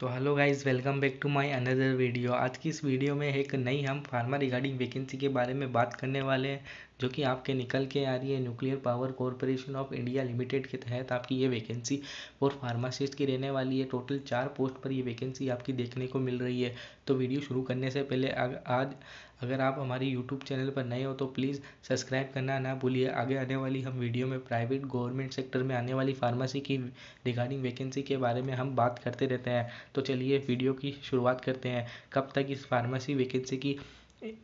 तो hello guys welcome back to my another video आज की इस वीडियो में एक नई हम फार्मा रिगार्डिंग वैकेंसी के बारे में बात करने वाले हैं जो कि आपके निकल के आ रही है nuclear power corporation of India limited के तहत आपकी ये वैकेंसी और फार्मासिस्ट की रहने वाली है टोटल चार पोस्ट पर ये वैकेंसी आपकी देखने को मिल रही है तो वीडियो शुरू करने से पहले आग, आज अगर आप हमारी यूट्यूब चैनल पर नए हो तो प्लीज़ सब्सक्राइब करना ना भूलिए आगे आने वाली हम वीडियो में प्राइवेट गवर्नमेंट सेक्टर में आने वाली फार्मेसी की रिगार्डिंग वैकेंसी के बारे में हम बात करते रहते हैं तो चलिए वीडियो की शुरुआत करते हैं कब तक इस फार्मेसी वैकेंसी की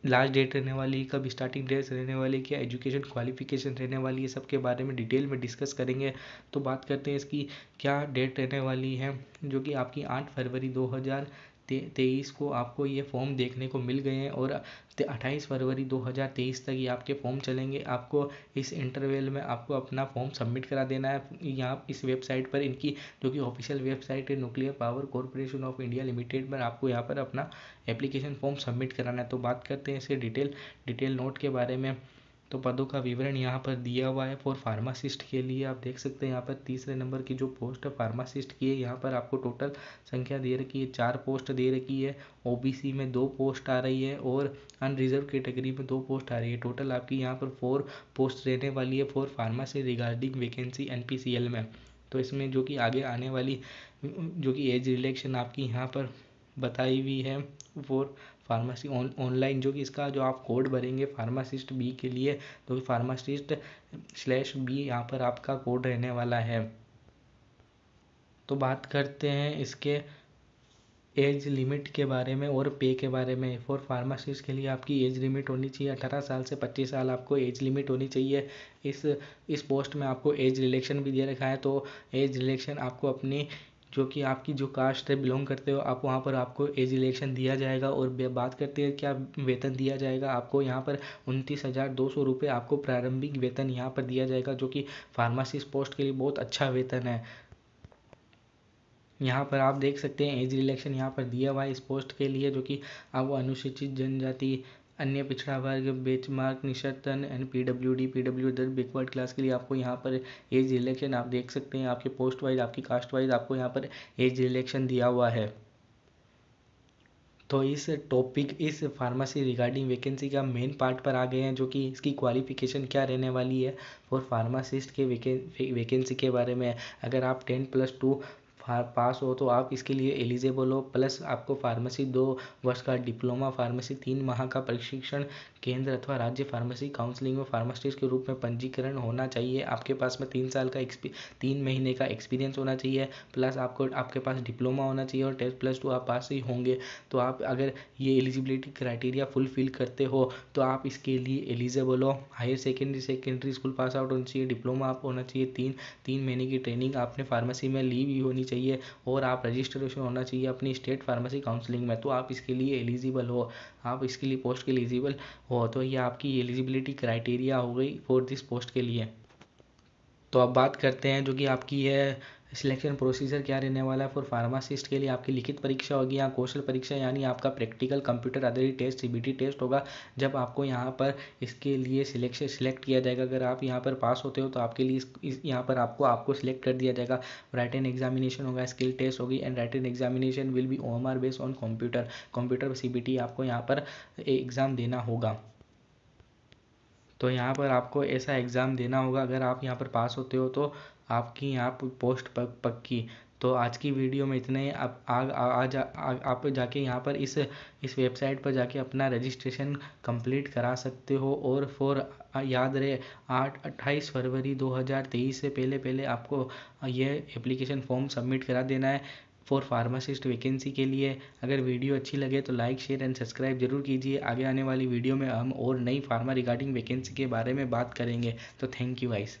लास्ट डेट रहने वाली कब स्टार्टिंग डेट रहने वाली क्या एजुकेशन क्वालिफिकेशन रहने वाली है सबके बारे में डिटेल में डिस्कस करेंगे तो बात करते हैं इसकी क्या डेट रहने वाली है जो कि आपकी आठ फरवरी दो हज़ार ते तेईस को आपको ये फॉर्म देखने को मिल गए हैं और अट्ठाईस फरवरी 2023 तक ये आपके फॉर्म चलेंगे आपको इस इंटरवेल में आपको अपना फॉर्म सबमिट करा देना है यहाँ इस वेबसाइट पर इनकी जो कि ऑफिशियल वेबसाइट है nuclear power corporation of India limited पर आपको यहाँ पर अपना एप्लीकेशन फॉर्म सबमिट कराना है तो बात करते हैं इसे डिटेल डिटेल नोट के बारे में तो पदों का विवरण यहाँ पर दिया हुआ है फॉर फार्मासिस्ट के लिए आप देख सकते हैं यहाँ पर तीसरे नंबर की जो पोस्ट है फार्मासिस्ट की है यहाँ पर आपको टोटल संख्या दे रखी है चार पोस्ट दे रखी है ओबीसी में दो पोस्ट आ रही है और अनरिजर्व कैटेगरी में दो पोस्ट आ रही है टोटल आपकी यहाँ पर फोर पोस्ट रहने वाली है फॉर फार्मासी रिगार्डिंग वैकेंसी एन में तो इसमें जो कि आगे आने वाली जो कि एज रिलेक्शन आपकी यहाँ पर बताई हुई है फॉर फार्मासी ऑनलाइन जो कि इसका जो आप कोड भरेंगे फार्मासिस्ट बी के लिए तो फार्मासिस्ट स्लैश बी यहाँ पर आपका कोड रहने वाला है तो बात करते हैं इसके एज लिमिट के बारे में और पे के बारे में फॉर फार्मासिस्ट के लिए आपकी एज लिमिट होनी चाहिए अठारह साल से पच्चीस साल आपको एज लिमिट होनी चाहिए इस इस पोस्ट में आपको एज रिलेक्शन भी दे रखा है तो एज रिलेक्शन आपको अपनी जो कि आपकी जो कास्ट है बिलोंग करते हो आप वहाँ पर आपको एज रिलेक्शन दिया जाएगा और बात करते हैं क्या वेतन दिया जाएगा आपको यहाँ पर उनतीस हज़ार दो सौ रुपये आपको प्रारंभिक वेतन यहाँ पर दिया जाएगा जो कि फार्मासिस्ट पोस्ट के लिए बहुत अच्छा वेतन है यहाँ पर आप देख सकते हैं एज रिलेक्शन यहाँ पर दिया हुआ है इस पोस्ट के लिए जो कि आप अनुसूचित जनजाति अन्य पिछड़ा वर्ग बेंचमार्क निषतन and P W D P W D backward class के लिए आपको यहाँ पर एज रिलेक्शन आप देख सकते हैं आपके पोस्ट वाइज आपकी कास्ट वाइज आपको यहाँ पर एज रिलेक्शन दिया हुआ है तो इस टॉपिक इस फार्मेसी रिगार्डिंग वैकेंसी का मेन पार्ट पर आ गए हैं जो कि इसकी क्वालिफिकेशन क्या रहने वाली है और फार्मासिस्ट के वैकेंसी के बारे में अगर आप टेन प्लस टू पास हो तो आप इसके लिए एलिजिबल हो प्लस आपको फार्मेसी दो वर्ष का डिप्लोमा फार्मेसी तीन माह का प्रशिक्षण केंद्र अथवा राज्य फार्मेसी काउंसलिंग में फार्मासिस्ट के रूप में पंजीकरण होना चाहिए आपके पास में तीन साल का तीन महीने का एक्सपीरियंस होना चाहिए प्लस आपको आपके पास डिप्लोमा होना चाहिए और टेस्ट प्लस टू आप पास ही होंगे तो आप अगर ये एलिजिबिलिटी क्राइटेरिया फुलफिल करते हो तो आप इसके लिए एलिजिबल हो higher secondary secondary school pass out होना चाहिए डिप्लोमा आप होना चाहिए तीन तीन महीने की ट्रेनिंग आपने फार्मेसी में ली भी होनी चाहिए चाहिए और आप रजिस्ट्रेशन होना चाहिए अपनी स्टेट फार्मेसी काउंसलिंग में तो आप इसके लिए एलिजिबल हो आप इसके लिए पोस्ट के लिए एलिजिबल हो तो ये आपकी एलिजिबिलिटी क्राइटेरिया हो गई फॉर दिस पोस्ट के लिए तो अब बात करते हैं जो कि आपकी है सिलेक्शन प्रोसीजर क्या रहने वाला है फॉर फार्मासिस्ट के लिए आपकी लिखित परीक्षा होगी या कौशल परीक्षा यानी आपका प्रैक्टिकल कंप्यूटर आधारित टेस्ट सीबीटी टेस्ट होगा जब आपको यहाँ पर इसके लिए सिलेक्शन सिलेक्ट किया जाएगा अगर आप यहाँ पर पास होते हो तो आपके लिए इस यहाँ पर आपको आपको सिलेक्ट कर दिया जाएगा राइट एंड एग्जामिनेशन होगा स्किल टेस्ट होगी and write and examination will be O M R based on computer computer C आपको यहाँ पर एग्ज़ाम देना होगा तो यहाँ पर आपको ऐसा एग्ज़ाम देना होगा अगर आप यहाँ पर पास होते हो तो आपकी आप पोस्ट पक्की तो आज की वीडियो में इतना ही आप आज आ, आप जाके यहाँ पर इस इस वेबसाइट पर जाके अपना रजिस्ट्रेशन कंप्लीट करा सकते हो और फॉर याद रहे आठ अट्ठाईस फरवरी 2023 से पहले पहले आपको ये एप्लीकेशन फॉर्म सबमिट करा देना है फॉर फार्मासिस्ट वैकेंसी के लिए अगर वीडियो अच्छी लगे तो लाइक शेयर एंड सब्सक्राइब जरूर कीजिए आगे आने वाली वीडियो में हम और नई फार्मा रिगार्डिंग वैकेंसी के बारे में बात करेंगे तो थैंक यू वाइज़